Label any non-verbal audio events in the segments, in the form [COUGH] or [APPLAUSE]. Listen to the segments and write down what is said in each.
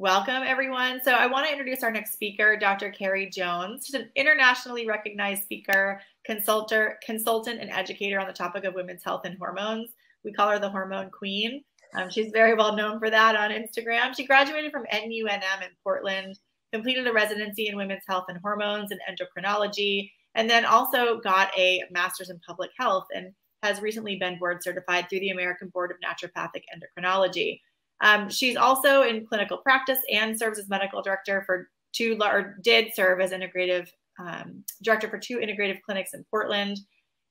Welcome, everyone. So, I want to introduce our next speaker, Dr. Carrie Jones. She's an internationally recognized speaker, consultor, consultant, and educator on the topic of women's health and hormones. We call her the Hormone Queen. Um, she's very well known for that on Instagram. She graduated from NUNM in Portland, completed a residency in women's health and hormones and endocrinology, and then also got a master's in public health and has recently been board certified through the American Board of Naturopathic Endocrinology. Um, she's also in clinical practice and serves as medical director for two, or did serve as integrative um, director for two integrative clinics in Portland.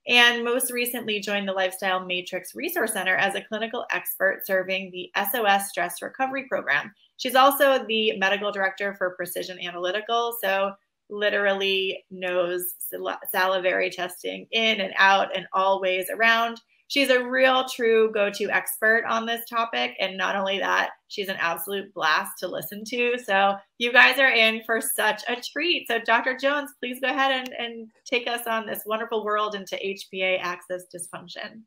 And most recently joined the Lifestyle Matrix Resource Center as a clinical expert serving the SOS Stress Recovery Program. She's also the medical director for Precision Analytical. So, literally knows salivary testing in and out and all ways around she's a real true go-to expert on this topic and not only that she's an absolute blast to listen to so you guys are in for such a treat so dr jones please go ahead and, and take us on this wonderful world into hpa axis dysfunction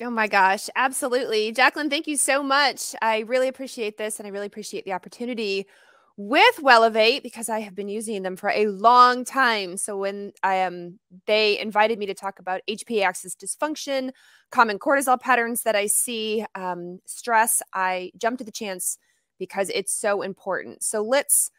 Oh my gosh, absolutely. Jacqueline, thank you so much. I really appreciate this and I really appreciate the opportunity with Wellevate because I have been using them for a long time. So when I am, um, they invited me to talk about HPA axis dysfunction, common cortisol patterns that I see, um, stress. I jumped at the chance because it's so important. So let's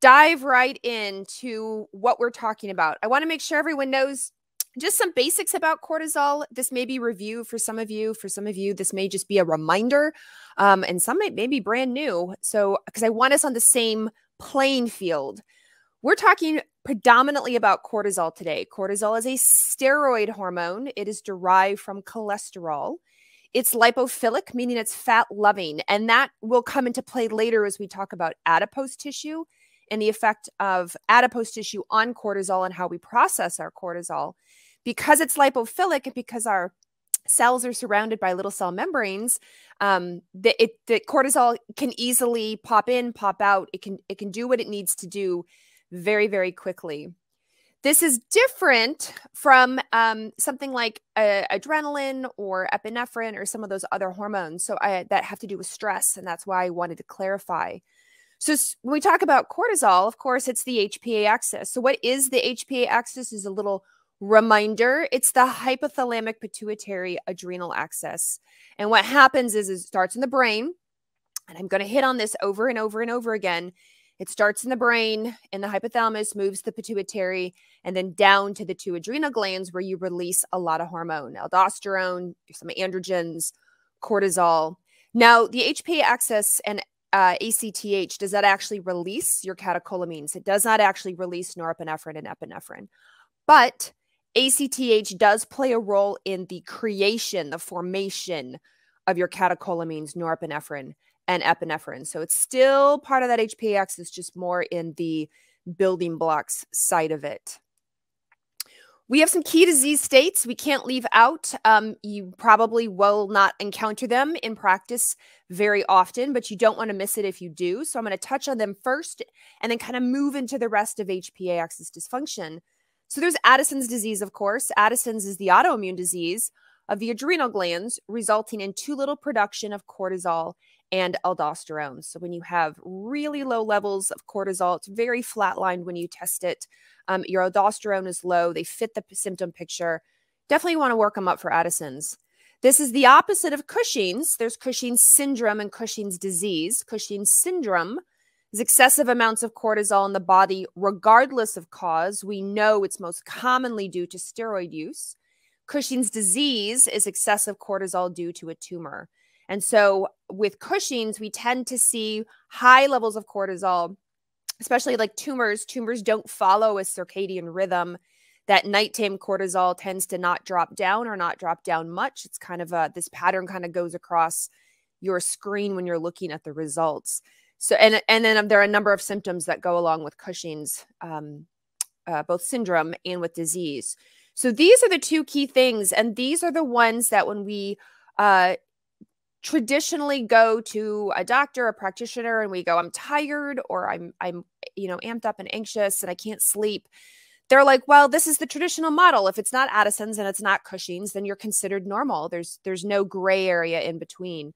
dive right into what we're talking about. I want to make sure everyone knows just some basics about cortisol. This may be review for some of you. For some of you, this may just be a reminder, um, and some may, may be brand new. So, because I want us on the same playing field, we're talking predominantly about cortisol today. Cortisol is a steroid hormone, it is derived from cholesterol. It's lipophilic, meaning it's fat loving, and that will come into play later as we talk about adipose tissue and the effect of adipose tissue on cortisol and how we process our cortisol because it's lipophilic and because our cells are surrounded by little cell membranes um, the, it, the cortisol can easily pop in pop out it can it can do what it needs to do very very quickly this is different from um, something like uh, adrenaline or epinephrine or some of those other hormones so I, that have to do with stress and that's why i wanted to clarify so when we talk about cortisol of course it's the hpa axis so what is the hpa axis is a little Reminder, it's the hypothalamic pituitary adrenal axis. And what happens is, it starts in the brain, and I'm going to hit on this over and over and over again. It starts in the brain and the hypothalamus moves the pituitary and then down to the two adrenal glands where you release a lot of hormone, aldosterone, some androgens, cortisol. Now, the HPA axis and uh, ACTH does that actually release your catecholamines. It does not actually release norepinephrine and epinephrine, but ACTH does play a role in the creation, the formation of your catecholamines, norepinephrine and epinephrine. So it's still part of that HPX. It's just more in the building blocks side of it. We have some key disease states we can't leave out. Um, you probably will not encounter them in practice very often, but you don't want to miss it if you do. So I'm going to touch on them first and then kind of move into the rest of HPA axis dysfunction so there's Addison's disease, of course. Addison's is the autoimmune disease of the adrenal glands, resulting in too little production of cortisol and aldosterone. So when you have really low levels of cortisol, it's very flatlined when you test it. Um, your aldosterone is low. They fit the symptom picture. Definitely want to work them up for Addison's. This is the opposite of Cushing's. There's Cushing's syndrome and Cushing's disease. Cushing's syndrome is excessive amounts of cortisol in the body, regardless of cause. We know it's most commonly due to steroid use. Cushing's disease is excessive cortisol due to a tumor. And so with Cushing's, we tend to see high levels of cortisol, especially like tumors. Tumors don't follow a circadian rhythm. That nighttime cortisol tends to not drop down or not drop down much. It's kind of a, this pattern kind of goes across your screen when you're looking at the results so and and then um, there are a number of symptoms that go along with Cushing's um, uh, both syndrome and with disease. So these are the two key things, and these are the ones that when we uh, traditionally go to a doctor, a practitioner, and we go, "I'm tired," or "I'm I'm you know amped up and anxious, and I can't sleep." They're like, well, this is the traditional model. If it's not Addison's and it's not Cushing's, then you're considered normal. There's there's no gray area in between.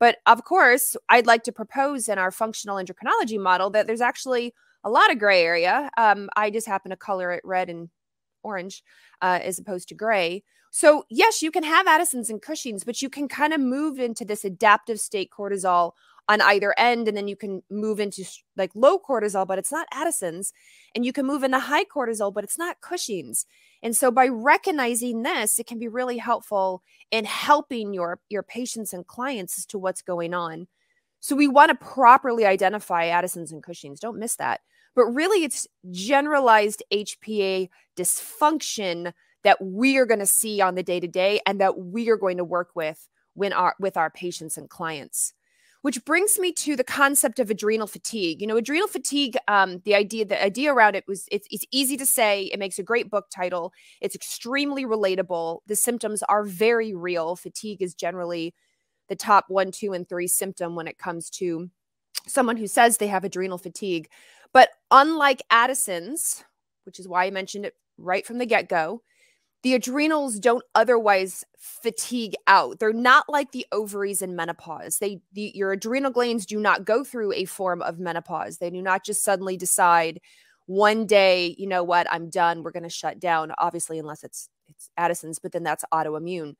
But of course, I'd like to propose in our functional endocrinology model that there's actually a lot of gray area. Um, I just happen to color it red and orange uh, as opposed to gray. So, yes, you can have Addison's and Cushing's, but you can kind of move into this adaptive state cortisol on either end. And then you can move into like low cortisol, but it's not Addison's. And you can move into high cortisol, but it's not Cushing's. And so by recognizing this, it can be really helpful in helping your, your patients and clients as to what's going on. So we want to properly identify Addison's and Cushing's. Don't miss that. But really, it's generalized HPA dysfunction that we are going to see on the day to day and that we are going to work with when our with our patients and clients which brings me to the concept of adrenal fatigue. You know, adrenal fatigue, um, the idea, the idea around it was it's, it's easy to say, it makes a great book title. It's extremely relatable. The symptoms are very real. Fatigue is generally the top one, two, and three symptom when it comes to someone who says they have adrenal fatigue. But unlike Addison's, which is why I mentioned it right from the get go, the adrenals don't otherwise fatigue out. They're not like the ovaries in menopause. They the, your adrenal glands do not go through a form of menopause. They do not just suddenly decide one day, you know what, I'm done, we're going to shut down, obviously unless it's it's Addison's, but then that's autoimmune.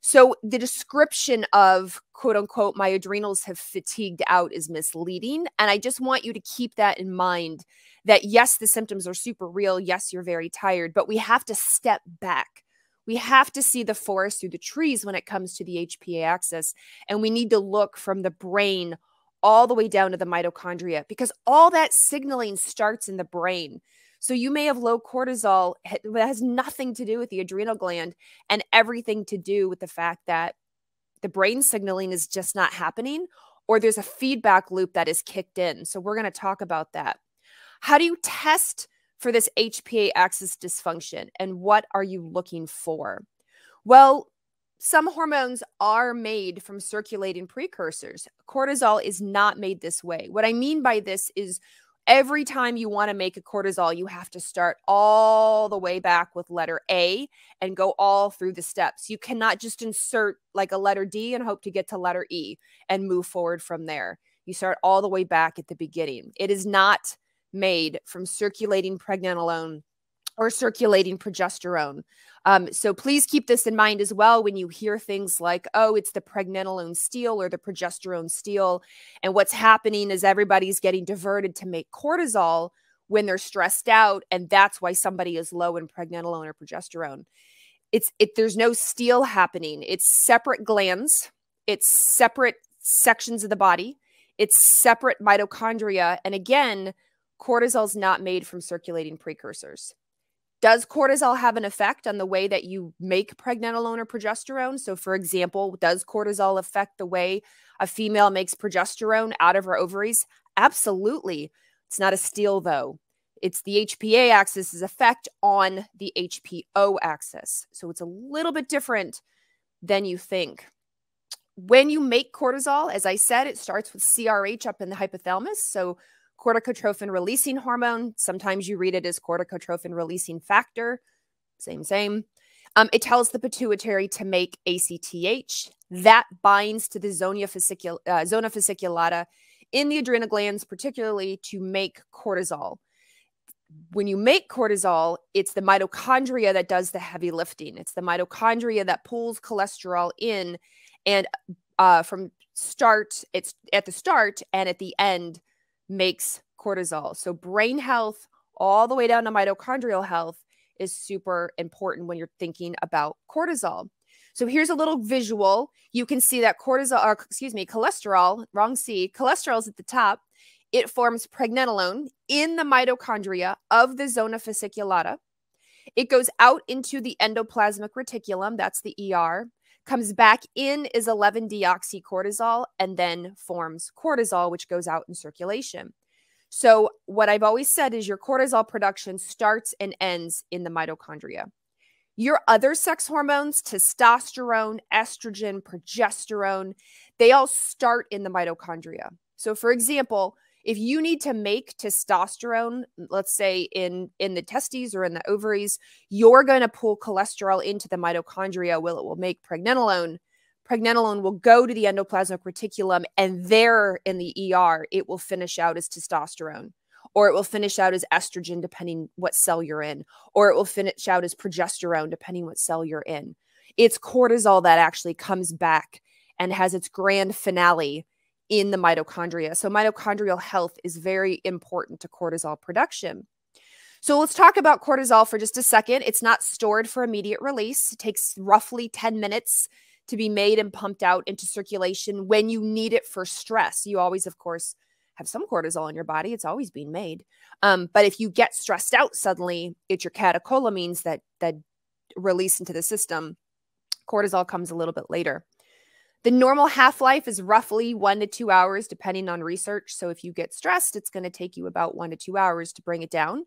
So the description of quote unquote my adrenals have fatigued out is misleading. And I just want you to keep that in mind that yes, the symptoms are super real. Yes, you're very tired, but we have to step back. We have to see the forest through the trees when it comes to the HPA axis. And we need to look from the brain all the way down to the mitochondria because all that signaling starts in the brain. So you may have low cortisol that has nothing to do with the adrenal gland and everything to do with the fact that the brain signaling is just not happening or there's a feedback loop that is kicked in. So we're going to talk about that. How do you test for this HPA axis dysfunction and what are you looking for? Well, some hormones are made from circulating precursors. Cortisol is not made this way. What I mean by this is every time you want to make a cortisol, you have to start all the way back with letter A and go all through the steps. You cannot just insert like a letter D and hope to get to letter E and move forward from there. You start all the way back at the beginning. It is not made from circulating alone or circulating progesterone. Um, so please keep this in mind as well when you hear things like, oh, it's the pregnenolone steal or the progesterone steal. And what's happening is everybody's getting diverted to make cortisol when they're stressed out. And that's why somebody is low in pregnenolone or progesterone. It's it, there's no steal happening. It's separate glands. It's separate sections of the body. It's separate mitochondria. And again, cortisol is not made from circulating precursors. Does cortisol have an effect on the way that you make pregnenolone or progesterone? So, for example, does cortisol affect the way a female makes progesterone out of her ovaries? Absolutely. It's not a steal, though. It's the HPA axis's effect on the HPO axis. So, it's a little bit different than you think. When you make cortisol, as I said, it starts with CRH up in the hypothalamus. So, corticotrophin releasing hormone. Sometimes you read it as corticotrophin releasing factor. Same, same. Um, it tells the pituitary to make ACTH. That binds to the zona, fascicul- uh, zona fasciculata in the adrenal glands, particularly to make cortisol. When you make cortisol, it's the mitochondria that does the heavy lifting. It's the mitochondria that pulls cholesterol in and uh, from start, it's at the start and at the end makes cortisol. So brain health all the way down to mitochondrial health is super important when you're thinking about cortisol. So here's a little visual. You can see that cortisol, or excuse me, cholesterol, wrong C, cholesterol is at the top. It forms pregnenolone in the mitochondria of the zona fasciculata. It goes out into the endoplasmic reticulum, that's the ER, comes back in is 11 deoxycortisol and then forms cortisol, which goes out in circulation. So, what I've always said is your cortisol production starts and ends in the mitochondria. Your other sex hormones, testosterone, estrogen, progesterone, they all start in the mitochondria. So, for example, if you need to make testosterone let's say in in the testes or in the ovaries you're going to pull cholesterol into the mitochondria will it will make pregnenolone pregnenolone will go to the endoplasmic reticulum and there in the ER it will finish out as testosterone or it will finish out as estrogen depending what cell you're in or it will finish out as progesterone depending what cell you're in it's cortisol that actually comes back and has its grand finale in the mitochondria. So, mitochondrial health is very important to cortisol production. So, let's talk about cortisol for just a second. It's not stored for immediate release, it takes roughly 10 minutes to be made and pumped out into circulation when you need it for stress. You always, of course, have some cortisol in your body. It's always being made. Um, but if you get stressed out suddenly, it's your catecholamines that that release into the system. Cortisol comes a little bit later. The normal half life is roughly one to two hours, depending on research. So if you get stressed, it's going to take you about one to two hours to bring it down.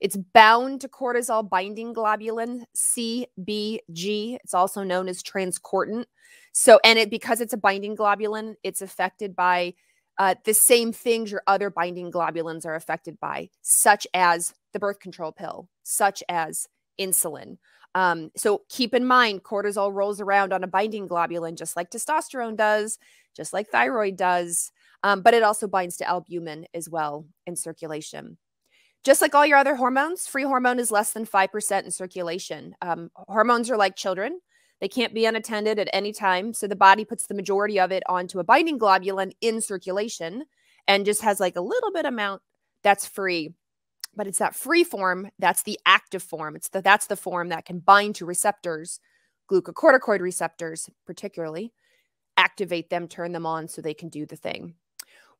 It's bound to cortisol binding globulin, CBG. It's also known as transcortin. So, and it because it's a binding globulin, it's affected by uh, the same things your other binding globulins are affected by, such as the birth control pill, such as insulin, um, so keep in mind, cortisol rolls around on a binding globulin, just like testosterone does, just like thyroid does, um, but it also binds to albumin as well in circulation. Just like all your other hormones, free hormone is less than 5% in circulation. Um, hormones are like children. They can't be unattended at any time. So the body puts the majority of it onto a binding globulin in circulation and just has like a little bit amount that's free but it's that free form that's the active form. It's that. that's the form that can bind to receptors, glucocorticoid receptors particularly, activate them, turn them on so they can do the thing.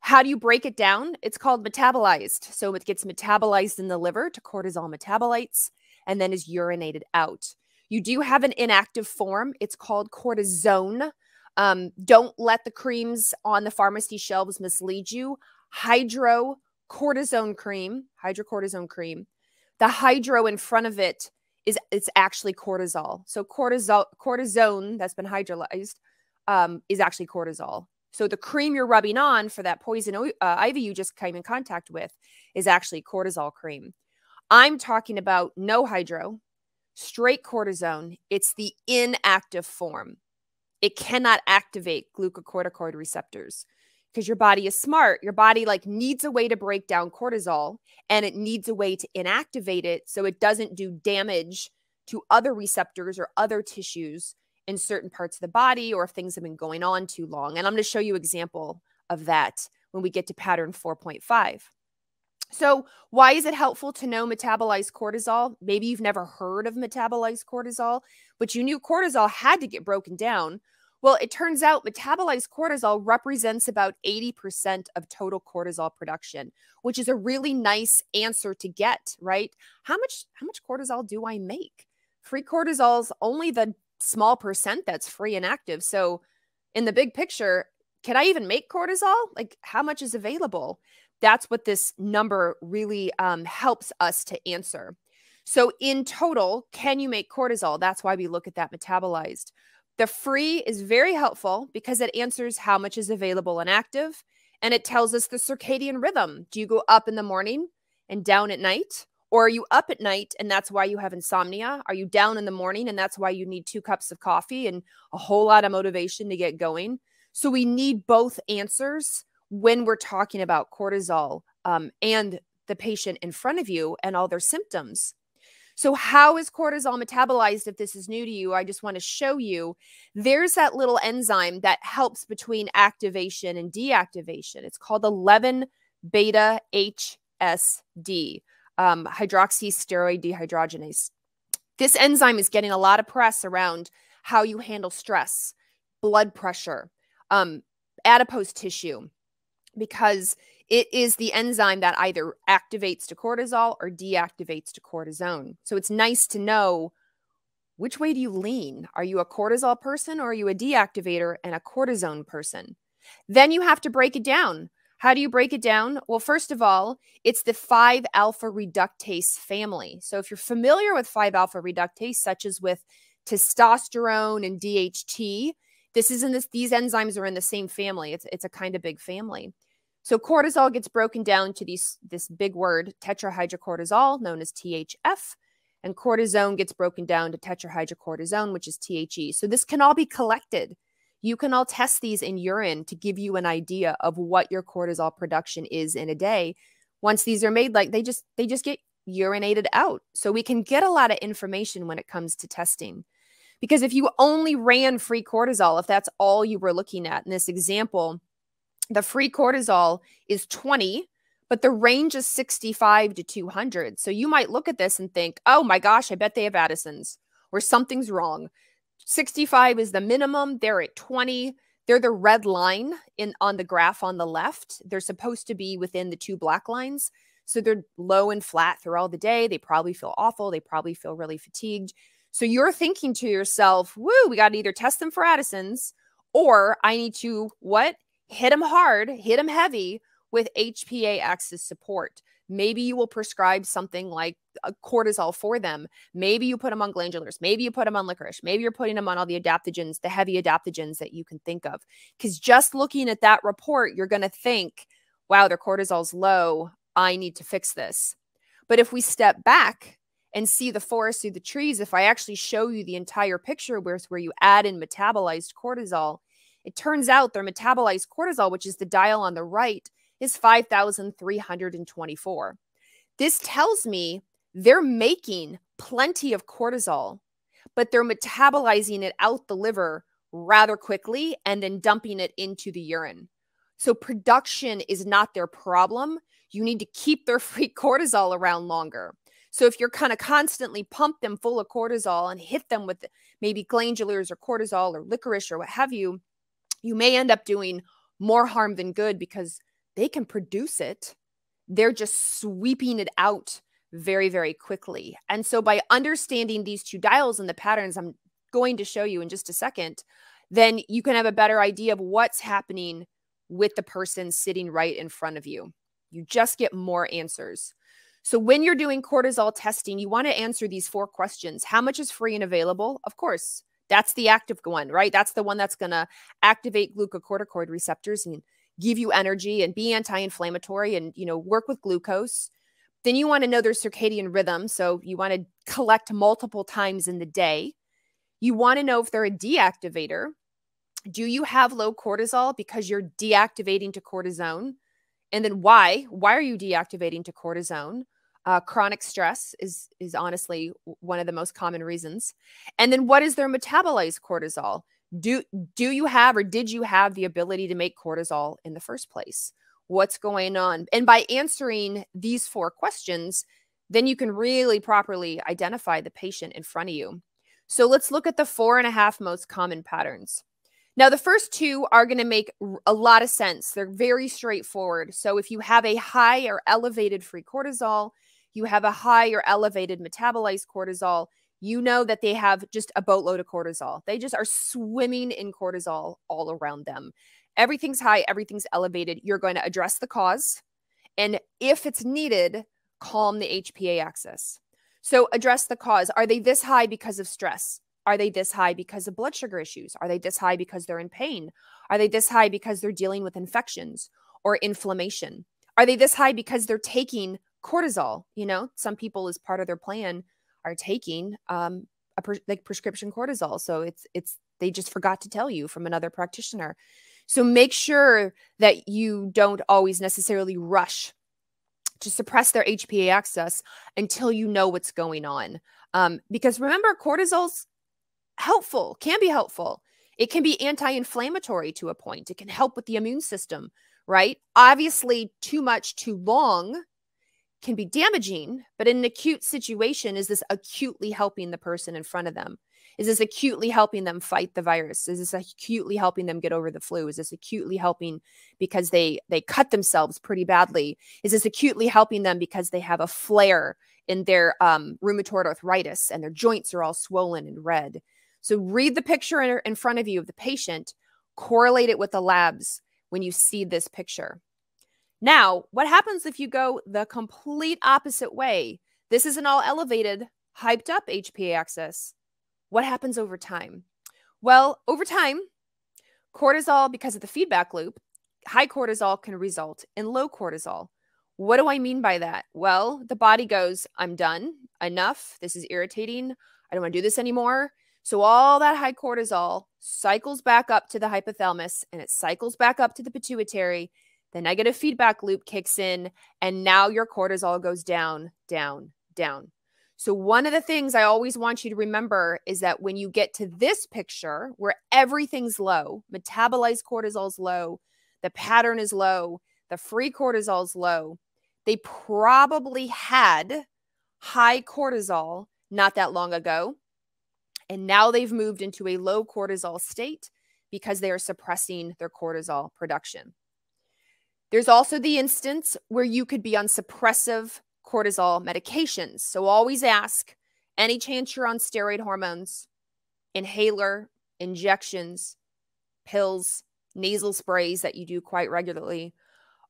How do you break it down? It's called metabolized. So it gets metabolized in the liver to cortisol metabolites and then is urinated out. You do have an inactive form. It's called cortisone. Um, don't let the creams on the pharmacy shelves mislead you. Hydro cortisone cream, hydrocortisone cream. The hydro in front of it is it's actually cortisol. So cortisol cortisone that's been hydrolyzed um, is actually cortisol. So the cream you're rubbing on for that poison uh, ivy you just came in contact with is actually cortisol cream. I'm talking about no hydro, straight cortisone. It's the inactive form. It cannot activate glucocorticoid receptors because your body is smart. Your body like needs a way to break down cortisol and it needs a way to inactivate it so it doesn't do damage to other receptors or other tissues in certain parts of the body or if things have been going on too long. And I'm going to show you example of that when we get to pattern 4.5. So, why is it helpful to know metabolized cortisol? Maybe you've never heard of metabolized cortisol, but you knew cortisol had to get broken down well, it turns out metabolized cortisol represents about 80% of total cortisol production, which is a really nice answer to get, right? How much how much cortisol do I make? Free is only the small percent that's free and active. So, in the big picture, can I even make cortisol? Like how much is available? That's what this number really um, helps us to answer. So, in total, can you make cortisol? That's why we look at that metabolized. The free is very helpful because it answers how much is available and active, and it tells us the circadian rhythm. Do you go up in the morning and down at night? Or are you up at night and that's why you have insomnia? Are you down in the morning and that's why you need two cups of coffee and a whole lot of motivation to get going? So we need both answers when we're talking about cortisol um, and the patient in front of you and all their symptoms. So, how is cortisol metabolized? If this is new to you, I just want to show you there's that little enzyme that helps between activation and deactivation. It's called 11 beta HSD, um, hydroxysteroid dehydrogenase. This enzyme is getting a lot of press around how you handle stress, blood pressure, um, adipose tissue, because it is the enzyme that either activates to cortisol or deactivates to cortisone. So it's nice to know which way do you lean? Are you a cortisol person or are you a deactivator and a cortisone person? Then you have to break it down. How do you break it down? Well, first of all, it's the 5 alpha reductase family. So if you're familiar with 5 alpha reductase, such as with testosterone and DHT, this is in this, these enzymes are in the same family. It's, it's a kind of big family. So cortisol gets broken down to these this big word tetrahydrocortisol known as THF and cortisone gets broken down to tetrahydrocortisone which is THE. So this can all be collected. You can all test these in urine to give you an idea of what your cortisol production is in a day. Once these are made like they just they just get urinated out. So we can get a lot of information when it comes to testing. Because if you only ran free cortisol, if that's all you were looking at in this example, the free cortisol is 20, but the range is 65 to 200. So you might look at this and think, oh my gosh, I bet they have Addison's or something's wrong. 65 is the minimum. They're at 20. They're the red line in on the graph on the left. They're supposed to be within the two black lines. So they're low and flat through all the day. They probably feel awful. They probably feel really fatigued. So you're thinking to yourself, woo, we got to either test them for Addison's or I need to what? hit them hard, hit them heavy with HPA axis support. Maybe you will prescribe something like cortisol for them. Maybe you put them on glandulars. Maybe you put them on licorice. Maybe you're putting them on all the adaptogens, the heavy adaptogens that you can think of. Because just looking at that report, you're going to think, wow, their cortisol's low. I need to fix this. But if we step back and see the forest through the trees, if I actually show you the entire picture where, where you add in metabolized cortisol, it turns out their metabolized cortisol, which is the dial on the right, is 5,324. This tells me they're making plenty of cortisol, but they're metabolizing it out the liver rather quickly and then dumping it into the urine. So production is not their problem. You need to keep their [LAUGHS] free cortisol around longer. So if you're kind of constantly pump them full of cortisol and hit them with maybe glandulars or cortisol or licorice or what have you, you may end up doing more harm than good because they can produce it. They're just sweeping it out very, very quickly. And so, by understanding these two dials and the patterns I'm going to show you in just a second, then you can have a better idea of what's happening with the person sitting right in front of you. You just get more answers. So, when you're doing cortisol testing, you want to answer these four questions How much is free and available? Of course. That's the active one, right? That's the one that's going to activate glucocorticoid receptors and give you energy and be anti-inflammatory and you know work with glucose. Then you want to know their circadian rhythm, so you want to collect multiple times in the day. You want to know if they're a deactivator. Do you have low cortisol because you're deactivating to cortisone? And then why? Why are you deactivating to cortisone? Uh, chronic stress is is honestly one of the most common reasons. And then what is their metabolized cortisol? Do do you have or did you have the ability to make cortisol in the first place? What's going on? And by answering these four questions, then you can really properly identify the patient in front of you. So let's look at the four and a half most common patterns. Now, the first two are going to make a lot of sense. They're very straightforward. So, if you have a high or elevated free cortisol, you have a high or elevated metabolized cortisol, you know that they have just a boatload of cortisol. They just are swimming in cortisol all around them. Everything's high, everything's elevated. You're going to address the cause. And if it's needed, calm the HPA axis. So address the cause. Are they this high because of stress? Are they this high because of blood sugar issues? Are they this high because they're in pain? Are they this high because they're dealing with infections or inflammation? Are they this high because they're taking cortisol, you know, some people as part of their plan are taking um, a pre- like prescription cortisol. So it's, it's, they just forgot to tell you from another practitioner. So make sure that you don't always necessarily rush to suppress their HPA access until you know what's going on. Um, because remember, cortisol's helpful, can be helpful. It can be anti inflammatory to a point, it can help with the immune system, right? Obviously, too much, too long can be damaging, but in an acute situation, is this acutely helping the person in front of them? Is this acutely helping them fight the virus? Is this acutely helping them get over the flu? Is this acutely helping because they they cut themselves pretty badly? Is this acutely helping them because they have a flare in their um, rheumatoid arthritis and their joints are all swollen and red? So read the picture in, in front of you of the patient, correlate it with the labs when you see this picture. Now, what happens if you go the complete opposite way? This is an all elevated, hyped up HPA axis. What happens over time? Well, over time, cortisol, because of the feedback loop, high cortisol can result in low cortisol. What do I mean by that? Well, the body goes, I'm done, enough, this is irritating, I don't want to do this anymore. So all that high cortisol cycles back up to the hypothalamus and it cycles back up to the pituitary the negative feedback loop kicks in, and now your cortisol goes down, down, down. So, one of the things I always want you to remember is that when you get to this picture where everything's low, metabolized cortisol's low, the pattern is low, the free cortisol's low, they probably had high cortisol not that long ago. And now they've moved into a low cortisol state because they are suppressing their cortisol production. There's also the instance where you could be on suppressive cortisol medications. So always ask any chance you're on steroid hormones, inhaler, injections, pills, nasal sprays that you do quite regularly.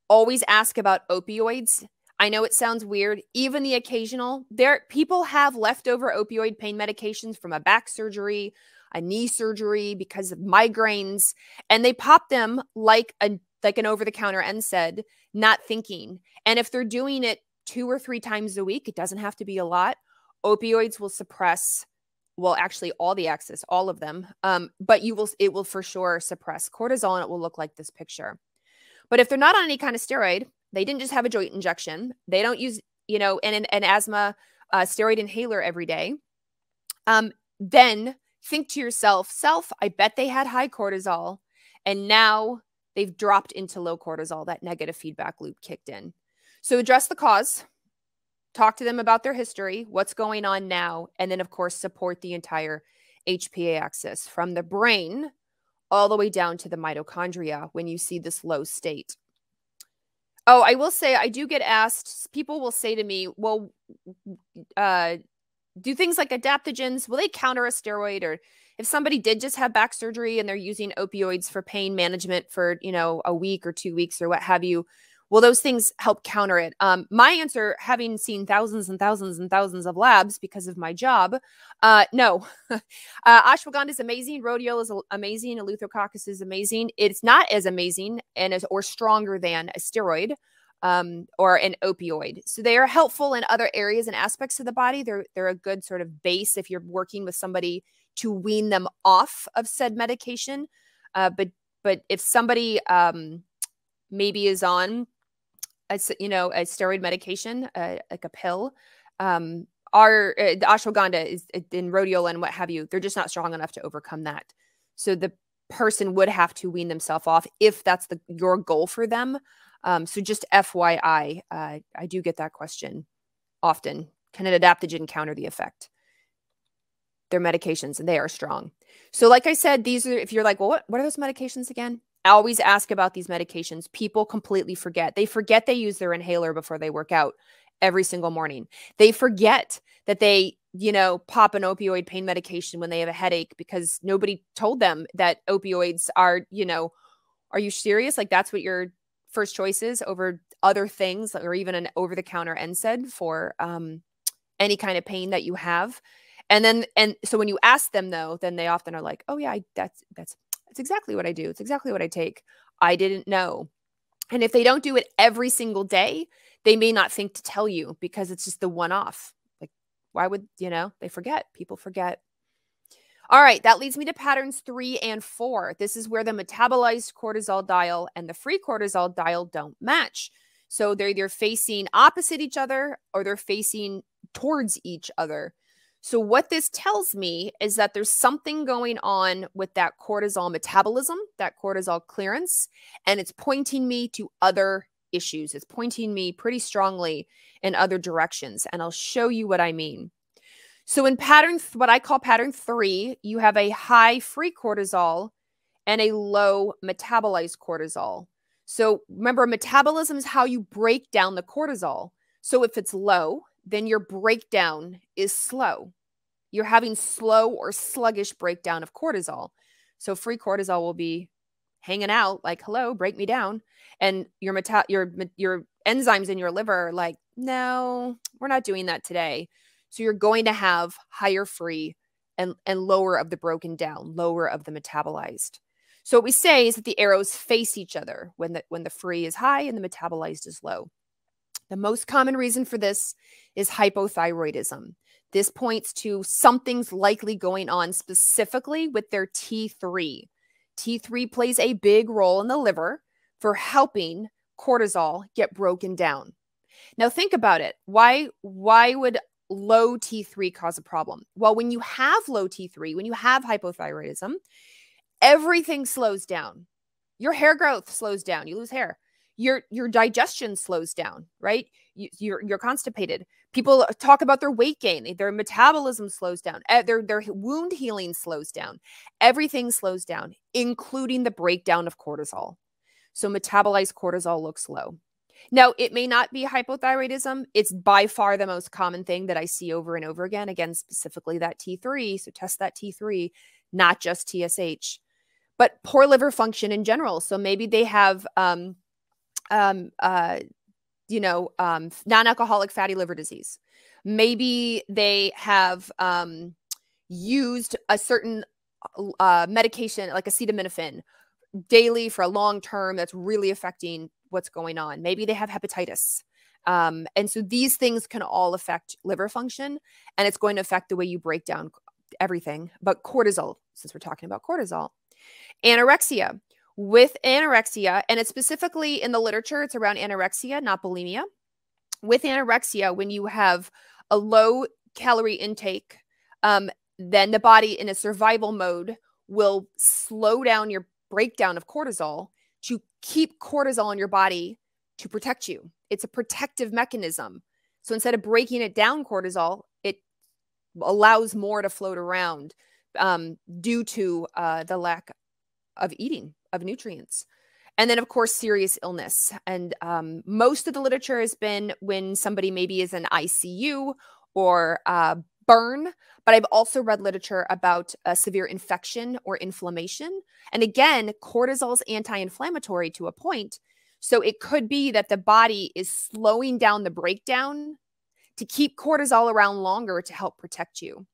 Always ask about opioids. I know it sounds weird, even the occasional. There people have leftover opioid pain medications from a back surgery, a knee surgery because of migraines, and they pop them like a like an over the counter NSAID, not thinking. And if they're doing it two or three times a week, it doesn't have to be a lot. Opioids will suppress, well, actually, all the axis, all of them. Um, but you will, it will for sure suppress cortisol, and it will look like this picture. But if they're not on any kind of steroid, they didn't just have a joint injection. They don't use, you know, an, an asthma uh, steroid inhaler every day. Um, then think to yourself, self, I bet they had high cortisol. And now they've dropped into low cortisol. That negative feedback loop kicked in. So address the cause, talk to them about their history, what's going on now, and then, of course, support the entire HPA axis from the brain all the way down to the mitochondria when you see this low state. Oh, I will say, I do get asked, people will say to me, well, uh, do things like adaptogens, will they counter a steroid or if somebody did just have back surgery and they're using opioids for pain management for, you know, a week or two weeks or what have you, will those things help counter it? Um, my answer, having seen thousands and thousands and thousands of labs because of my job, uh, no. [LAUGHS] uh, ashwagandha is amazing. Rhodiola is amazing. Eleutherococcus is amazing. It's not as amazing and as or stronger than a steroid um, or an opioid. So they are helpful in other areas and aspects of the body. They're they're a good sort of base if you're working with somebody to wean them off of said medication. Uh, but but if somebody um, maybe is on a, you know a steroid medication, uh, like a pill, um, our uh, the ashwagandha is uh, in rhodiola and what have you. They're just not strong enough to overcome that. So the person would have to wean themselves off if that's the your goal for them. Um, so just FYI, uh, I do get that question often. Can an adaptogen counter the effect? their medications and they are strong. So, like I said, these are, if you're like, well, what, what are those medications again? I always ask about these medications. People completely forget. They forget they use their inhaler before they work out every single morning. They forget that they, you know, pop an opioid pain medication when they have a headache because nobody told them that opioids are, you know, are you serious? Like that's what your first choice is over other things or even an over the counter NSAID for um, any kind of pain that you have. And then, and so when you ask them though, then they often are like, oh yeah, I, that's, that's, that's exactly what I do. It's exactly what I take. I didn't know. And if they don't do it every single day, they may not think to tell you because it's just the one off. Like, why would, you know, they forget. People forget. All right, that leads me to patterns three and four. This is where the metabolized cortisol dial and the free cortisol dial don't match. So they're either facing opposite each other or they're facing towards each other. So, what this tells me is that there's something going on with that cortisol metabolism, that cortisol clearance, and it's pointing me to other issues. It's pointing me pretty strongly in other directions. And I'll show you what I mean. So, in pattern, what I call pattern three, you have a high free cortisol and a low metabolized cortisol. So, remember, metabolism is how you break down the cortisol. So, if it's low, then your breakdown is slow. You're having slow or sluggish breakdown of cortisol. So free cortisol will be hanging out like, "Hello, break me down." And your meta- your your enzymes in your liver are like, "No, we're not doing that today." So you're going to have higher free and and lower of the broken down, lower of the metabolized. So what we say is that the arrows face each other when the when the free is high and the metabolized is low. The most common reason for this is hypothyroidism. This points to something's likely going on specifically with their T3. T3 plays a big role in the liver for helping cortisol get broken down. Now think about it. Why why would low T3 cause a problem? Well, when you have low T3, when you have hypothyroidism, everything slows down. Your hair growth slows down. You lose hair your your digestion slows down, right? You, are you're, you're constipated. People talk about their weight gain, their metabolism slows down, eh, their their wound healing slows down. Everything slows down, including the breakdown of cortisol. So metabolized cortisol looks low. Now, it may not be hypothyroidism. It's by far the most common thing that I see over and over again. Again, specifically that T3. So test that T3, not just TSH, but poor liver function in general. So maybe they have um, um, uh, you know, um, non-alcoholic fatty liver disease. Maybe they have um, used a certain uh, medication like acetaminophen daily for a long term that's really affecting what's going on. Maybe they have hepatitis. Um, and so these things can all affect liver function and it's going to affect the way you break down everything. But cortisol, since we're talking about cortisol, anorexia with anorexia, and it's specifically in the literature, it's around anorexia, not bulimia. With anorexia, when you have a low calorie intake, um, then the body in a survival mode will slow down your breakdown of cortisol to keep cortisol in your body to protect you. It's a protective mechanism. So instead of breaking it down, cortisol, it allows more to float around um, due to uh, the lack of eating of nutrients. And then, of course, serious illness. And um, most of the literature has been when somebody maybe is in ICU or uh, burn, but I've also read literature about a severe infection or inflammation. And again, cortisol is anti inflammatory to a point. So it could be that the body is slowing down the breakdown to keep cortisol around longer to help protect you.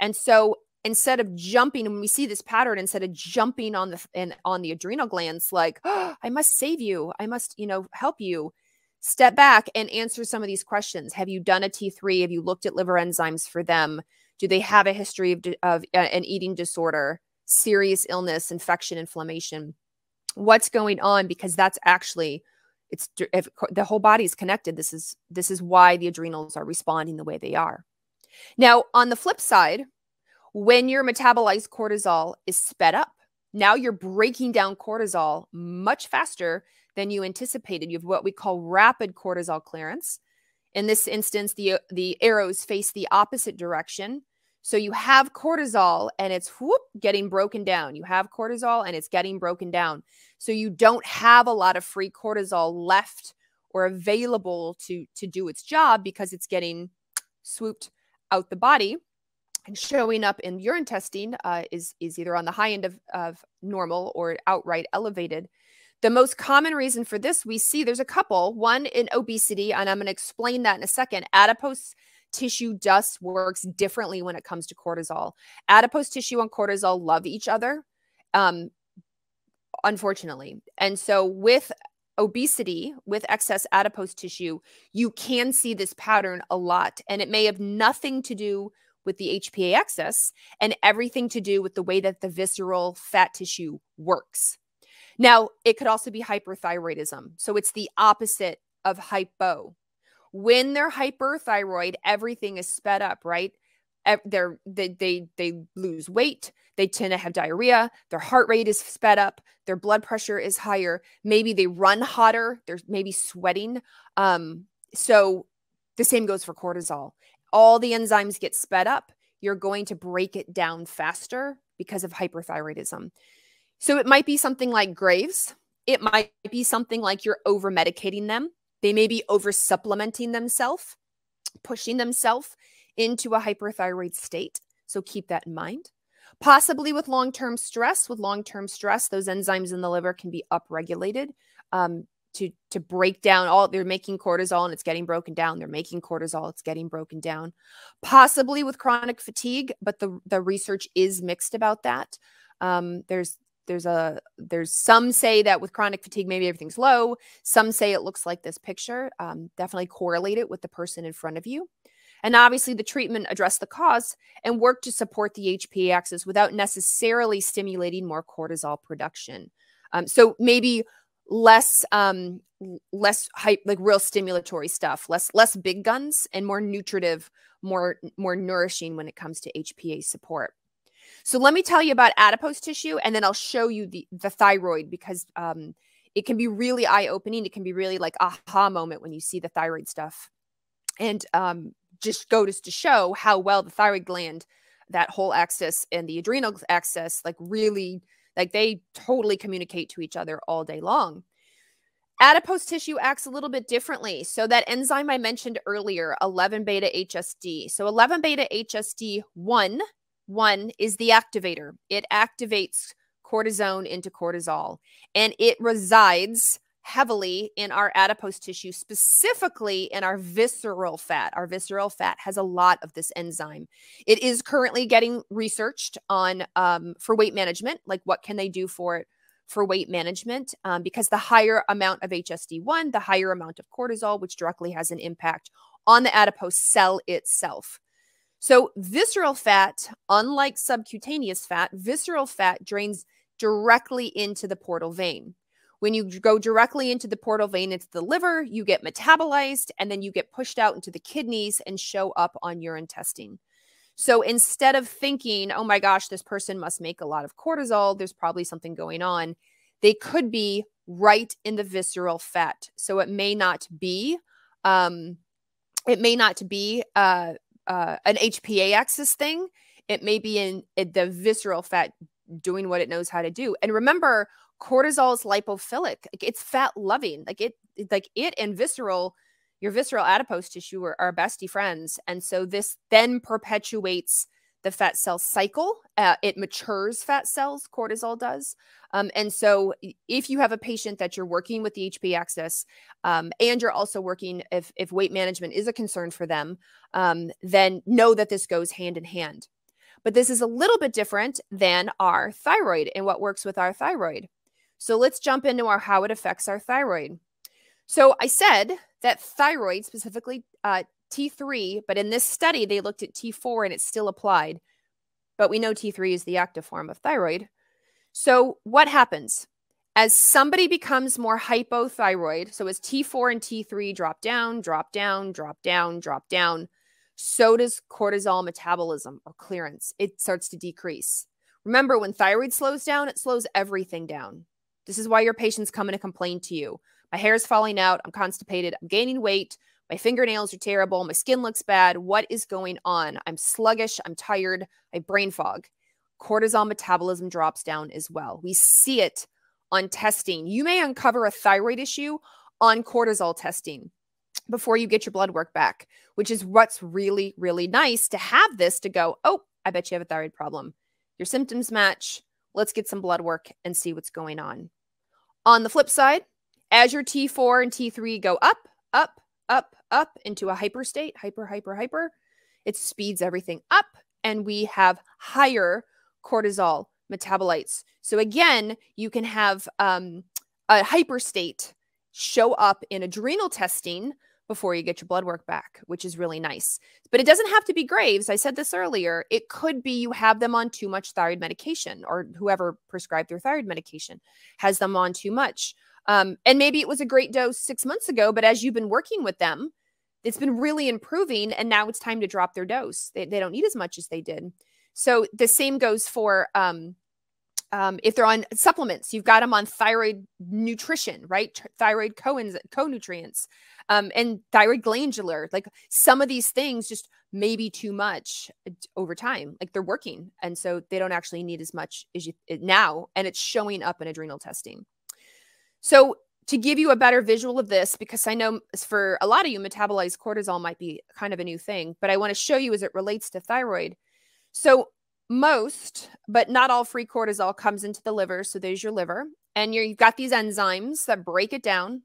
And so instead of jumping when we see this pattern instead of jumping on the and on the adrenal glands like oh, i must save you i must you know help you step back and answer some of these questions have you done a t3 have you looked at liver enzymes for them do they have a history of, of uh, an eating disorder serious illness infection inflammation what's going on because that's actually it's if the whole body is connected this is this is why the adrenals are responding the way they are now on the flip side when your metabolized cortisol is sped up. Now you're breaking down cortisol much faster than you anticipated. You have what we call rapid cortisol clearance. In this instance, the, the arrows face the opposite direction. So you have cortisol and it's whoop, getting broken down. You have cortisol and it's getting broken down. So you don't have a lot of free cortisol left or available to, to do its job because it's getting swooped out the body and showing up in urine testing uh, is is either on the high end of, of normal or outright elevated. The most common reason for this we see there's a couple. One in obesity, and I'm going to explain that in a second. Adipose tissue dust works differently when it comes to cortisol. Adipose tissue and cortisol love each other, um, unfortunately, and so with obesity with excess adipose tissue, you can see this pattern a lot. And it may have nothing to do with the HPA excess and everything to do with the way that the visceral fat tissue works. Now, it could also be hyperthyroidism. So it's the opposite of hypo. When they're hyperthyroid, everything is sped up, right? They're, they, they, they lose weight. They tend to have diarrhea. Their heart rate is sped up. Their blood pressure is higher. Maybe they run hotter. They're maybe sweating. Um, so the same goes for cortisol all the enzymes get sped up. You're going to break it down faster because of hyperthyroidism. So it might be something like Graves. It might be something like you're over medicating them. They may be over supplementing themselves, pushing themselves into a hyperthyroid state. So keep that in mind. Possibly with long term stress, with long term stress, those enzymes in the liver can be upregulated. Um, to to break down all they're making cortisol and it's getting broken down they're making cortisol it's getting broken down possibly with chronic fatigue but the the research is mixed about that um, there's there's a there's some say that with chronic fatigue maybe everything's low some say it looks like this picture um, definitely correlate it with the person in front of you and obviously the treatment address the cause and work to support the hpa axis without necessarily stimulating more cortisol production um, so maybe less um less hype like real stimulatory stuff less less big guns and more nutritive more more nourishing when it comes to hpa support so let me tell you about adipose tissue and then i'll show you the the thyroid because um it can be really eye-opening it can be really like aha moment when you see the thyroid stuff and um just goes to show how well the thyroid gland that whole axis and the adrenal axis like really like they totally communicate to each other all day long. Adipose tissue acts a little bit differently. So, that enzyme I mentioned earlier, 11 beta HSD. So, 11 beta HSD 1, 1 is the activator. It activates cortisone into cortisol and it resides heavily in our adipose tissue, specifically in our visceral fat. Our visceral fat has a lot of this enzyme. It is currently getting researched on um, for weight management, like what can they do for it for weight management? Um, because the higher amount of HSD1, the higher amount of cortisol, which directly has an impact on the adipose cell itself. So visceral fat, unlike subcutaneous fat, visceral fat drains directly into the portal vein. When you go directly into the portal vein, into the liver, you get metabolized and then you get pushed out into the kidneys and show up on urine testing. So instead of thinking, oh my gosh, this person must make a lot of cortisol, there's probably something going on, they could be right in the visceral fat. So it may not be, um, it may not be uh, uh, an HPA axis thing. It may be in, in the visceral fat doing what it knows how to do. And remember, cortisol is lipophilic it's fat loving like it like it and visceral your visceral adipose tissue are, are bestie friends and so this then perpetuates the fat cell cycle uh, it matures fat cells cortisol does um, and so if you have a patient that you're working with the hp axis um, and you're also working if, if weight management is a concern for them um, then know that this goes hand in hand but this is a little bit different than our thyroid and what works with our thyroid so let's jump into our how it affects our thyroid. So I said that thyroid, specifically uh, T3, but in this study, they looked at T4 and it's still applied. But we know T3 is the active form of thyroid. So what happens? As somebody becomes more hypothyroid, so as T4 and T3 drop down, drop down, drop down, drop down, so does cortisol metabolism or clearance. It starts to decrease. Remember, when thyroid slows down, it slows everything down. This is why your patients come in and complain to you. My hair is falling out. I'm constipated. I'm gaining weight. My fingernails are terrible. My skin looks bad. What is going on? I'm sluggish. I'm tired. I have brain fog. Cortisol metabolism drops down as well. We see it on testing. You may uncover a thyroid issue on cortisol testing before you get your blood work back, which is what's really, really nice to have this to go, oh, I bet you have a thyroid problem. Your symptoms match. Let's get some blood work and see what's going on. On the flip side, as your T4 and T3 go up, up, up, up into a hyper state, hyper, hyper, hyper, it speeds everything up and we have higher cortisol metabolites. So again, you can have um, a hyper state show up in adrenal testing before you get your blood work back, which is really nice. But it doesn't have to be Graves. I said this earlier. It could be you have them on too much thyroid medication, or whoever prescribed their thyroid medication has them on too much. Um, and maybe it was a great dose six months ago, but as you've been working with them, it's been really improving. And now it's time to drop their dose. They, they don't need as much as they did. So the same goes for um, um, if they're on supplements, you've got them on thyroid nutrition, right? Thyroid co-nutrients um, and thyroid glandular. Like some of these things just maybe too much uh, over time. Like they're working. And so they don't actually need as much as you now. And it's showing up in adrenal testing. So to give you a better visual of this, because I know for a lot of you, metabolized cortisol might be kind of a new thing, but I want to show you as it relates to thyroid. So most, but not all free cortisol comes into the liver. So there's your liver. And you've got these enzymes that break it down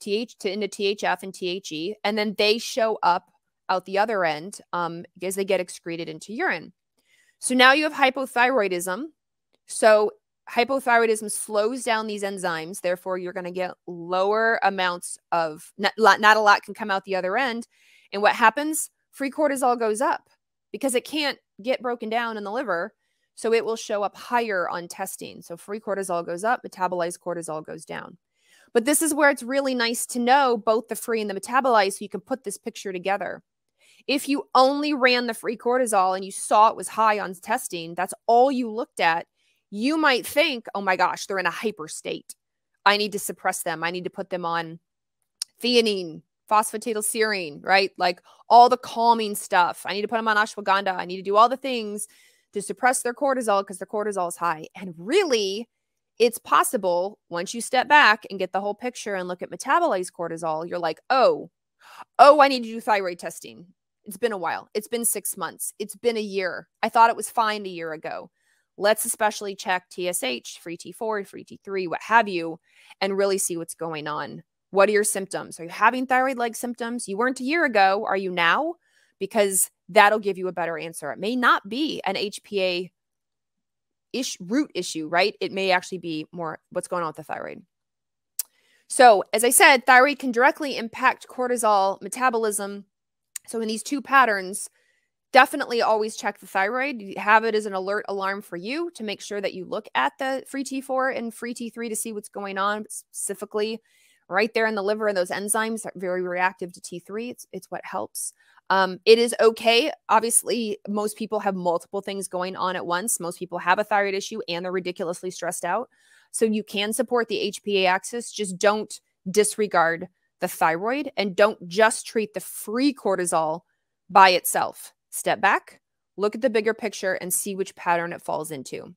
TH to, into THF and THE. And then they show up out the other end um, as they get excreted into urine. So now you have hypothyroidism. So hypothyroidism slows down these enzymes. Therefore, you're going to get lower amounts of, not, not a lot can come out the other end. And what happens? Free cortisol goes up because it can't get broken down in the liver. So it will show up higher on testing. So free cortisol goes up, metabolized cortisol goes down. But this is where it's really nice to know both the free and the metabolized so you can put this picture together. If you only ran the free cortisol and you saw it was high on testing, that's all you looked at, you might think, oh my gosh, they're in a hyper state. I need to suppress them. I need to put them on theanine, phosphatidylserine, right? Like all the calming stuff. I need to put them on ashwagandha. I need to do all the things to suppress their cortisol because their cortisol is high. And really, it's possible once you step back and get the whole picture and look at metabolized cortisol, you're like, oh, oh, I need to do thyroid testing. It's been a while. It's been six months. It's been a year. I thought it was fine a year ago. Let's especially check TSH, free T4, free T3, what have you, and really see what's going on. What are your symptoms? Are you having thyroid leg symptoms? You weren't a year ago. Are you now? Because that'll give you a better answer. It may not be an HPA ish, root issue, right? It may actually be more what's going on with the thyroid. So, as I said, thyroid can directly impact cortisol metabolism. So, in these two patterns, definitely always check the thyroid. Have it as an alert alarm for you to make sure that you look at the free T4 and free T3 to see what's going on specifically right there in the liver and those enzymes are very reactive to T3. It's, it's what helps. Um, it is okay. Obviously, most people have multiple things going on at once. Most people have a thyroid issue and they're ridiculously stressed out. So you can support the HPA axis. Just don't disregard the thyroid and don't just treat the free cortisol by itself. Step back, look at the bigger picture, and see which pattern it falls into.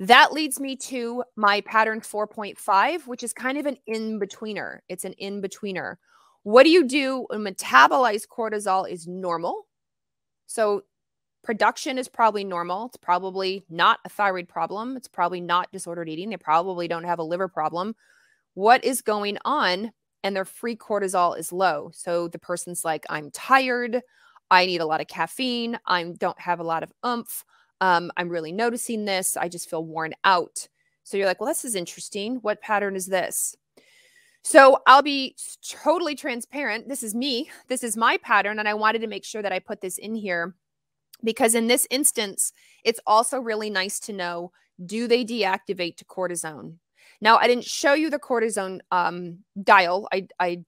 That leads me to my pattern 4.5, which is kind of an in betweener. It's an in betweener. What do you do when metabolized cortisol is normal? So production is probably normal. It's probably not a thyroid problem. It's probably not disordered eating. They probably don't have a liver problem. What is going on? And their free cortisol is low. So the person's like, I'm tired. I need a lot of caffeine. I don't have a lot of oomph. Um, I'm really noticing this. I just feel worn out. So you're like, well, this is interesting. What pattern is this? So I'll be totally transparent. This is me. This is my pattern. And I wanted to make sure that I put this in here because in this instance, it's also really nice to know, do they deactivate to cortisone? Now, I didn't show you the cortisone um, dial. I, I,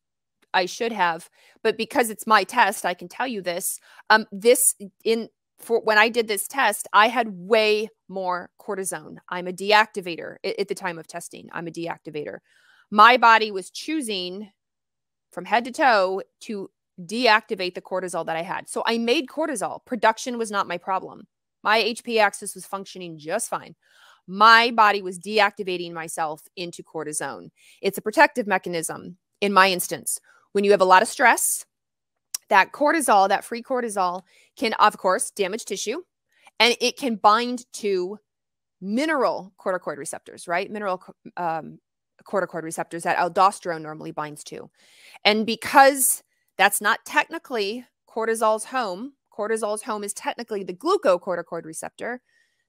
I should have, but because it's my test, I can tell you this. Um, this in for when I did this test, I had way more cortisone. I'm a deactivator at the time of testing. I'm a deactivator. My body was choosing from head to toe to deactivate the cortisol that I had. So I made cortisol. Production was not my problem. My HP axis was functioning just fine. My body was deactivating myself into cortisone. It's a protective mechanism in my instance. When you have a lot of stress, that cortisol, that free cortisol, can, of course, damage tissue and it can bind to mineral corticoid receptors, right? Mineral um, corticoid receptors that aldosterone normally binds to. And because that's not technically cortisol's home, cortisol's home is technically the glucocorticoid receptor,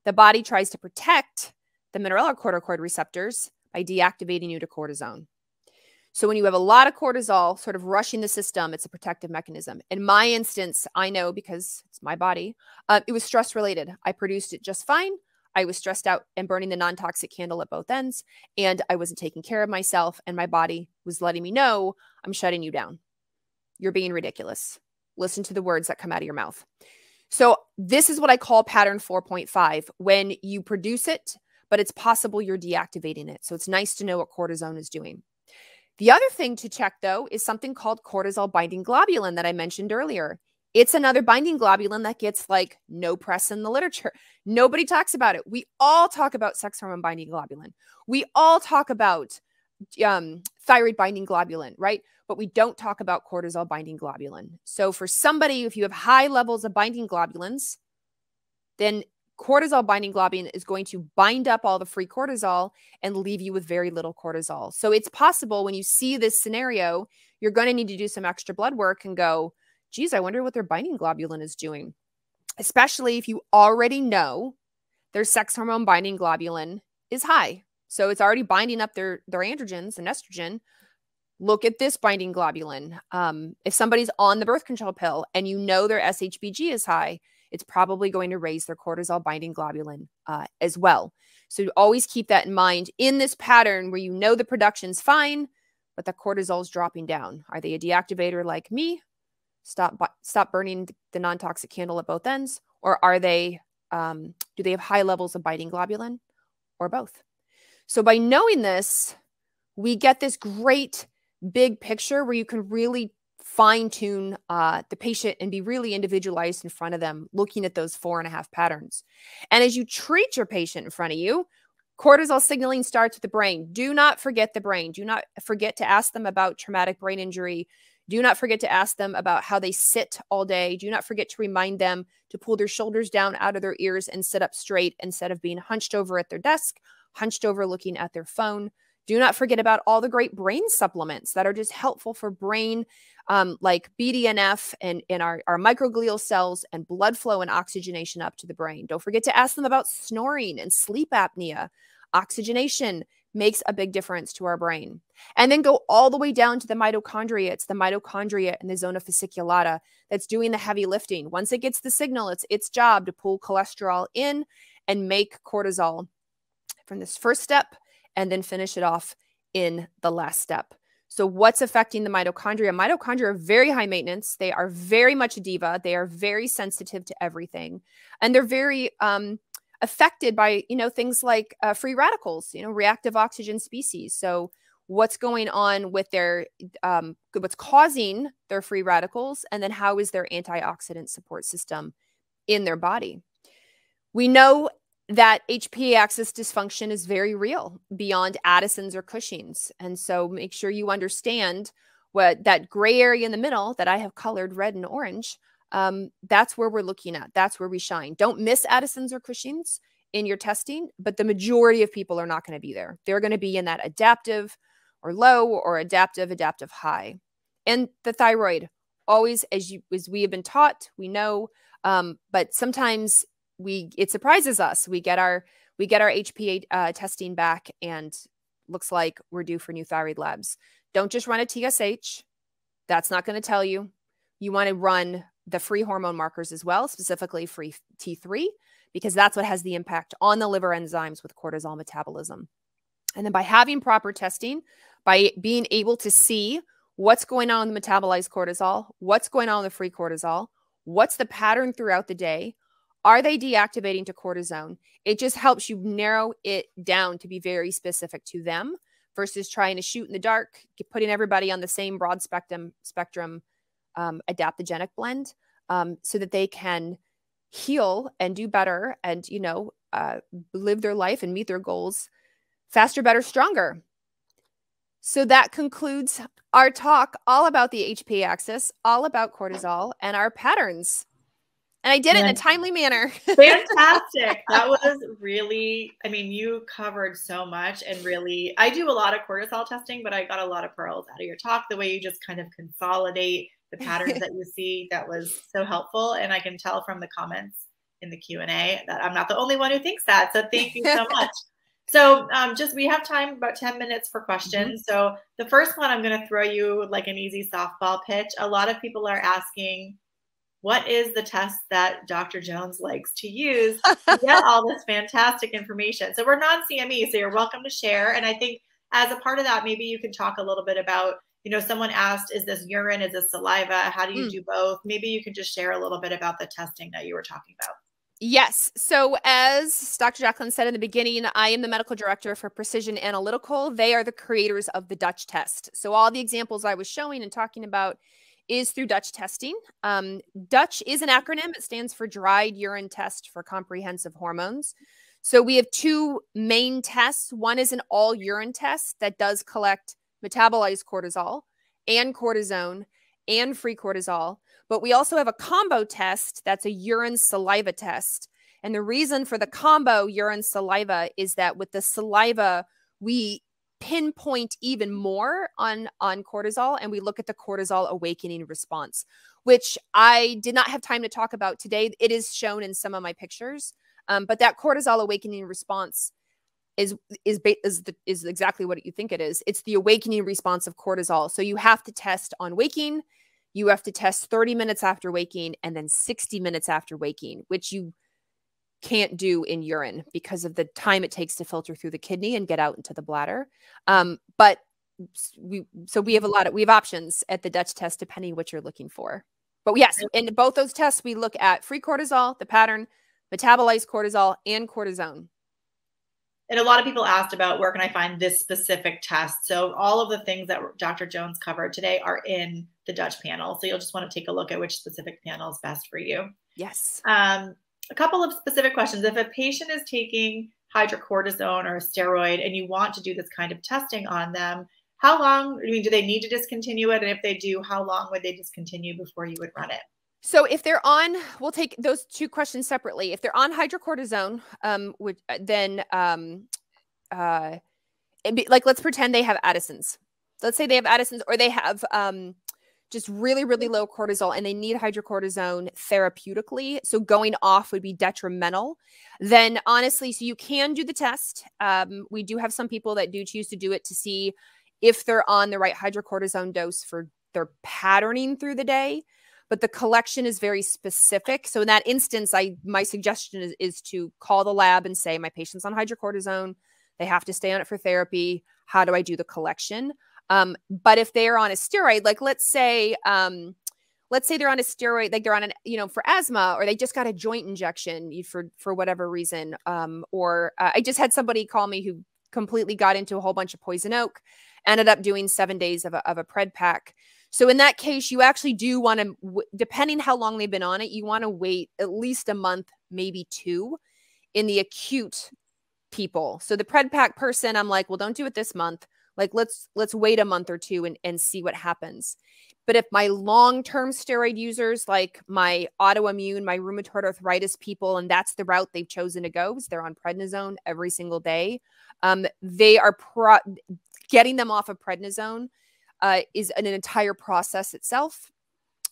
the body tries to protect the mineral corticoid receptors by deactivating you to cortisone. So when you have a lot of cortisol sort of rushing the system, it's a protective mechanism. In my instance, I know because it's my body, uh, it was stress related. I produced it just fine. I was stressed out and burning the non toxic candle at both ends, and I wasn't taking care of myself. And my body was letting me know I'm shutting you down. You're being ridiculous. Listen to the words that come out of your mouth. So, this is what I call pattern 4.5 when you produce it, but it's possible you're deactivating it. So, it's nice to know what cortisone is doing. The other thing to check, though, is something called cortisol binding globulin that I mentioned earlier. It's another binding globulin that gets like no press in the literature. Nobody talks about it. We all talk about sex hormone binding globulin. We all talk about um, thyroid binding globulin, right? But we don't talk about cortisol binding globulin. So, for somebody, if you have high levels of binding globulins, then cortisol binding globulin is going to bind up all the free cortisol and leave you with very little cortisol. So it's possible when you see this scenario, you're going to need to do some extra blood work and go, geez, I wonder what their binding globulin is doing. Especially if you already know their sex hormone binding globulin is high. So it's already binding up their, their androgens and estrogen. Look at this binding globulin. Um, if somebody's on the birth control pill and you know their SHBG is high, it's probably going to raise their cortisol binding globulin uh, as well. So always keep that in mind in this pattern where you know the production's fine, but the cortisol's dropping down. Are they a deactivator like me? Stop stop burning the non toxic candle at both ends, or are they? Um, do they have high levels of binding globulin, or both? So by knowing this, we get this great big picture where you can really fine tune uh, the patient and be really individualized in front of them, looking at those four and a half patterns. And as you treat your patient in front of you, cortisol signaling starts with the brain. Do not forget the brain. Do not forget to ask them about traumatic brain injury. Do not forget to ask them about how they sit all day. Do not forget to remind them to pull their shoulders down out of their ears and sit up straight instead of being hunched over at their desk, hunched over looking at their phone. Do not forget about all the great brain supplements that are just helpful for brain, um, like BDNF and, in our, our microglial cells and blood flow and oxygenation up to the brain. Don't forget to ask them about snoring and sleep apnea. Oxygenation makes a big difference to our brain. And then go all the way down to the mitochondria. It's the mitochondria and the zona fasciculata that's doing the heavy lifting. Once it gets the signal, it's its job to pull cholesterol in and make cortisol. From this first step and then finish it off in the last step. So, what's affecting the mitochondria? Mitochondria are very high maintenance. They are very much diva. They are very sensitive to everything, and they're very um, affected by you know things like uh, free radicals, you know, reactive oxygen species. So, what's going on with their um, what's causing their free radicals, and then how is their antioxidant support system in their body? We know that HPA axis dysfunction is very real beyond Addison's or Cushing's. And so make sure you understand what that gray area in the middle that I have colored red and orange. Um, that's where we're looking at. That's where we shine. Don't miss Addison's or Cushing's in your testing, but the majority of people are not going to be there. They're going to be in that adaptive or low or adaptive, adaptive high. And the thyroid, always as you as we have been taught, we know, um, but sometimes we it surprises us. We get our we get our HPA uh, testing back, and looks like we're due for new thyroid labs. Don't just run a TSH. That's not going to tell you. You want to run the free hormone markers as well, specifically free T3, because that's what has the impact on the liver enzymes with cortisol metabolism. And then by having proper testing, by being able to see what's going on in the metabolized cortisol, what's going on in the free cortisol, what's the pattern throughout the day, are they deactivating to cortisone? It just helps you narrow it down to be very specific to them versus trying to shoot in the dark, putting everybody on the same broad spectrum spectrum um, adaptogenic blend um, so that they can heal and do better and you know uh, live their life and meet their goals faster, better, stronger. So that concludes our talk all about the HP axis, all about cortisol and our patterns. And I did it in a timely manner. [LAUGHS] Fantastic. That was really, I mean, you covered so much and really, I do a lot of cortisol testing, but I got a lot of pearls out of your talk, the way you just kind of consolidate the patterns that you see. That was so helpful. And I can tell from the comments in the Q&A that I'm not the only one who thinks that. So thank you so [LAUGHS] much. So um, just we have time about 10 minutes for mm-hmm. questions. Mm -hmm. So the first one I'm going to throw you like an easy softball pitch. A lot of people are asking what is the test that Dr. Jones likes to use [LAUGHS] to get all this fantastic information? So we're non-CME, so you're welcome to share. And I think as a part of that, maybe you can talk a little bit about, you know, someone asked, is this urine? Is this saliva? How do you mm. do both? Maybe you can just share a little bit about the testing that you were talking about. Yes. So, as Dr. Jacqueline said in the beginning, I am the medical director for Precision Analytical. They are the creators of the Dutch test. So, all the examples I was showing and talking about is through Dutch testing. Um, Dutch is an acronym, it stands for Dried Urine Test for Comprehensive Hormones. So we have two main tests. One is an all urine test that does collect metabolized cortisol and cortisone and free cortisol. But we also have a combo test that's a urine saliva test. And the reason for the combo urine saliva is that with the saliva, we pinpoint even more on on cortisol and we look at the cortisol awakening response which i did not have time to talk about today it is shown in some of my pictures um, but that cortisol awakening response is is is the, is exactly what you think it is it's the awakening response of cortisol so you have to test on waking you have to test 30 minutes after waking and then 60 minutes after waking which you can't do in urine because of the time it takes to filter through the kidney and get out into the bladder. Um, but we so we have a lot of we have options at the Dutch test depending what you're looking for. But yes, in both those tests, we look at free cortisol, the pattern, metabolized cortisol, and cortisone. And a lot of people asked about where can I find this specific test. So all of the things that Dr. Jones covered today are in the Dutch panel. So you'll just want to take a look at which specific panel is best for you. Yes. Um, a couple of specific questions. If a patient is taking hydrocortisone or a steroid and you want to do this kind of testing on them, how long I mean, do they need to discontinue it? And if they do, how long would they discontinue before you would run it? So if they're on, we'll take those two questions separately. If they're on hydrocortisone, um, which, uh, then um, uh, be, like let's pretend they have Addison's. Let's say they have Addison's, or they have um, just really, really low cortisol, and they need hydrocortisone therapeutically. So going off would be detrimental. Then, honestly, so you can do the test. Um, we do have some people that do choose to do it to see if they're on the right hydrocortisone dose for their patterning through the day. But the collection is very specific. So in that instance, I my suggestion is, is to call the lab and say my patient's on hydrocortisone. They have to stay on it for therapy. How do I do the collection? Um, but if they are on a steroid, like let's say, um, let's say they're on a steroid, like they're on an, you know, for asthma, or they just got a joint injection for for whatever reason. Um, or uh, I just had somebody call me who completely got into a whole bunch of poison oak, ended up doing seven days of a, of a pred pack. So in that case, you actually do want to, depending how long they've been on it, you want to wait at least a month, maybe two, in the acute people. So the pred pack person, I'm like, well, don't do it this month like let's let's wait a month or two and, and see what happens but if my long-term steroid users like my autoimmune my rheumatoid arthritis people and that's the route they've chosen to go is they're on prednisone every single day um, they are pro getting them off of prednisone uh, is an, an entire process itself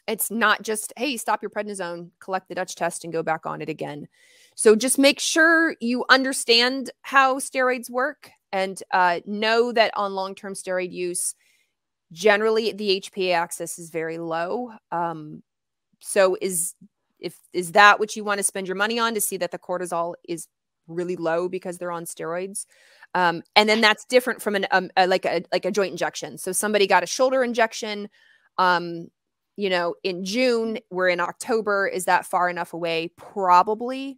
it's not just hey stop your prednisone collect the dutch test and go back on it again so just make sure you understand how steroids work and uh, know that on long term steroid use, generally the HPA axis is very low. Um, so is if is that what you want to spend your money on to see that the cortisol is really low because they're on steroids? Um, and then that's different from an um, a, like a like a joint injection. So somebody got a shoulder injection. Um, you know, in June, we're in October. Is that far enough away? Probably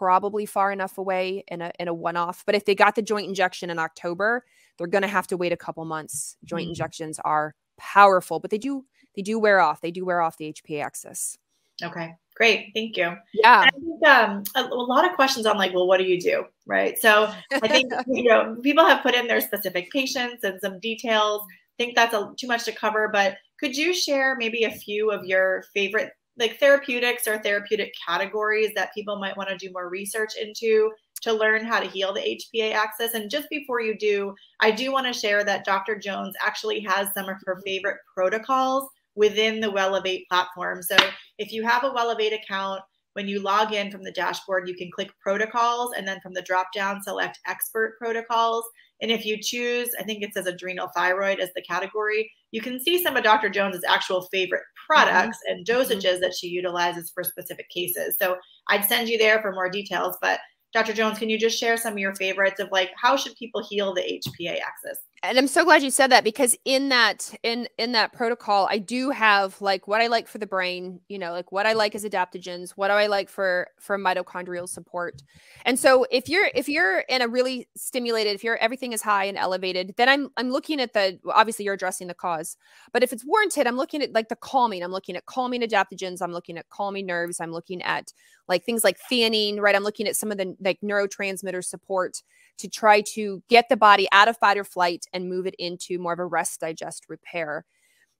probably far enough away in a, in a one off. But if they got the joint injection in October, they're going to have to wait a couple months. Joint mm injections are powerful, but they do they do wear off. They do wear off the HPA axis. Okay, great, thank you. Yeah, I think um, a, a, lot of questions on like, well, what do you do, right? So I think [LAUGHS] you know people have put in their specific patients and some details. I think that's a, too much to cover, but could you share maybe a few of your favorite like therapeutics or therapeutic categories that people might want to do more research into to learn how to heal the HPA axis. And just before you do, I do want to share that Dr. Jones actually has some of her favorite protocols within the WellEvate platform. So if you have a WellEvate account, when you log in from the dashboard, you can click protocols and then from the drop down, select expert protocols. And if you choose, I think it says adrenal thyroid as the category, you can see some of Dr. Jones's actual favorite products mm-hmm. and dosages mm-hmm. that she utilizes for specific cases. So I'd send you there for more details, but Dr. Jones, can you just share some of your favorites of like how should people heal the HPA axis? And I'm so glad you said that because in that in in that protocol, I do have like what I like for the brain, you know, like what I like as adaptogens, what do I like for for mitochondrial support. And so if you're if you're in a really stimulated, if you're everything is high and elevated, then I'm I'm looking at the obviously you're addressing the cause. But if it's warranted, I'm looking at like the calming. I'm looking at calming adaptogens, I'm looking at calming nerves, I'm looking at like things like theanine, right? I'm looking at some of the like neurotransmitter support to try to get the body out of fight or flight and move it into more of a rest digest repair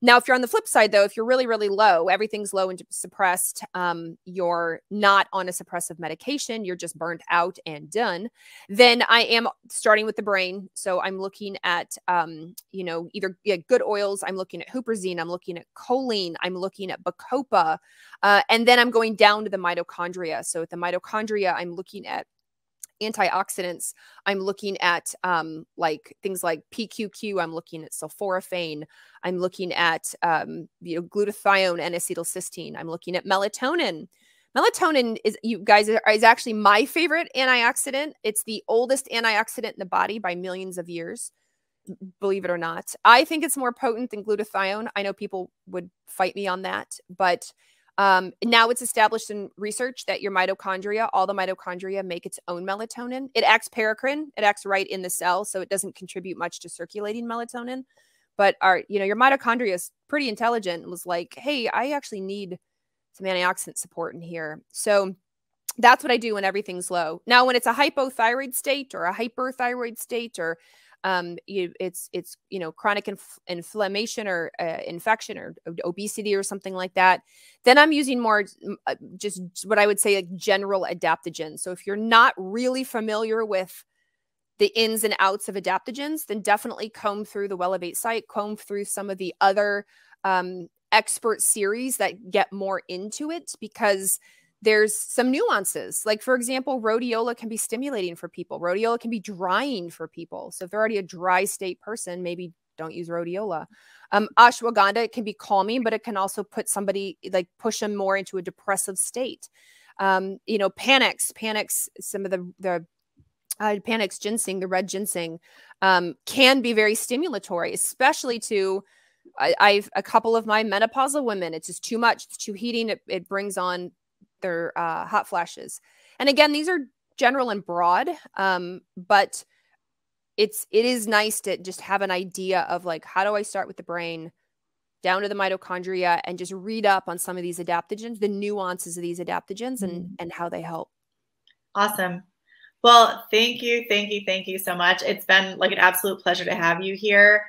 now, if you're on the flip side, though, if you're really, really low, everything's low and suppressed, um, you're not on a suppressive medication, you're just burnt out and done, then I am starting with the brain. So I'm looking at, um, you know, either yeah, good oils, I'm looking at huperzine, I'm looking at choline, I'm looking at bacopa, uh, and then I'm going down to the mitochondria. So at the mitochondria, I'm looking at antioxidants, I'm looking at um, like things like PQQ. I'm looking at sulforaphane. I'm looking at um, you know glutathione and acetylcysteine. I'm looking at melatonin. Melatonin is you guys uh, is actually my favorite antioxidant. It's the oldest antioxidant in the body by millions of years believe it or not. I think it's more potent than glutathione. I know people would fight me on that, but um, now it's established in research that your mitochondria, all the mitochondria make its own melatonin. It acts paracrine, it acts right in the cell, so it doesn't contribute much to circulating melatonin. But our, you know, your mitochondria is pretty intelligent and was like, hey, I actually need some antioxidant support in here. So that's what I do when everything's low. Now, when it's a hypothyroid state or a hyperthyroid state or um, you, it's it's you know chronic inf inflammation or uh, infection or obesity or something like that. Then I'm using more mm, uh, just what I would say like general adaptogens. So if you're not really familiar with the ins and outs of adaptogens, then definitely comb through the Wellevate site, comb through some of the other um, expert series that get more into it because there's some nuances. Like, for example, rhodiola can be stimulating for people, rhodiola can be drying for people. So, if they're already a dry state person, maybe don't use rhodiola. Um, ashwagandha can be calming, but it can also put somebody, like, push them more into a depressive state. Um, you know, panics, panics, some of the, the uh, panics, ginseng, the red ginseng, um, can be very stimulatory, especially to I, have a couple of my menopausal women. It's just too much. It's too heating. It, it brings on their uh, hot flashes. And again, these are general and broad, um, but it's it is nice to just have an idea of like how do I start with the brain down to the mitochondria and just read up on some of these adaptogens, the nuances of these adaptogens, and mm-hmm. and how they help. Awesome. Well, thank you, thank you, thank you so much. It's been like an absolute pleasure to have you here.